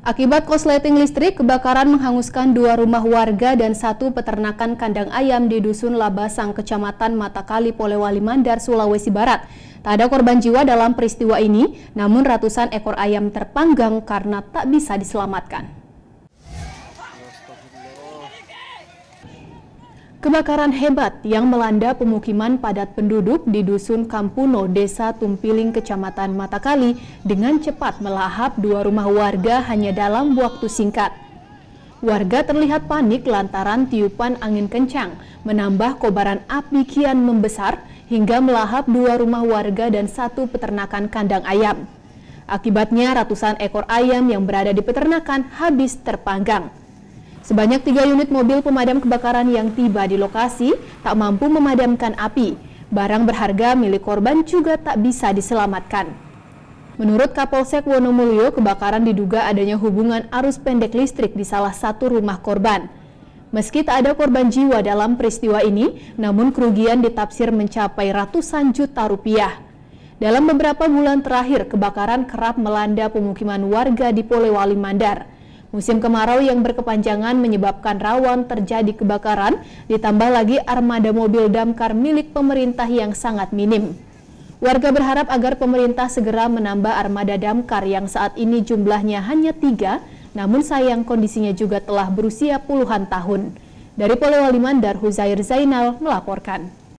Akibat kosleting listrik, kebakaran menghanguskan dua rumah warga dan satu peternakan kandang ayam di Dusun Labasang, Kecamatan Matakali, Polewali Mandar, Sulawesi Barat. Tak ada korban jiwa dalam peristiwa ini, namun ratusan ekor ayam terpanggang karena tak bisa diselamatkan. Kebakaran hebat yang melanda pemukiman padat penduduk di Dusun Kampuno, Desa Tumpiling, Kecamatan Matakali dengan cepat melahap dua rumah warga hanya dalam waktu singkat. Warga terlihat panik lantaran tiupan angin kencang, menambah kobaran api kian membesar hingga melahap dua rumah warga dan satu peternakan kandang ayam. Akibatnya ratusan ekor ayam yang berada di peternakan habis terpanggang. Sebanyak tiga unit mobil pemadam kebakaran yang tiba di lokasi tak mampu memadamkan api. Barang berharga milik korban juga tak bisa diselamatkan. Menurut Kapolsek Wonomulyo, kebakaran diduga adanya hubungan arus pendek listrik di salah satu rumah korban. Meski tak ada korban jiwa dalam peristiwa ini, namun kerugian ditafsir mencapai ratusan juta rupiah. Dalam beberapa bulan terakhir, kebakaran kerap melanda pemukiman warga di Polewali Mandar. Musim kemarau yang berkepanjangan menyebabkan rawan terjadi kebakaran, ditambah lagi armada mobil damkar milik pemerintah yang sangat minim. Warga berharap agar pemerintah segera menambah armada damkar yang saat ini jumlahnya hanya tiga, namun sayang kondisinya juga telah berusia puluhan tahun. Dari Polewali Mandar, Huzair Zainal melaporkan.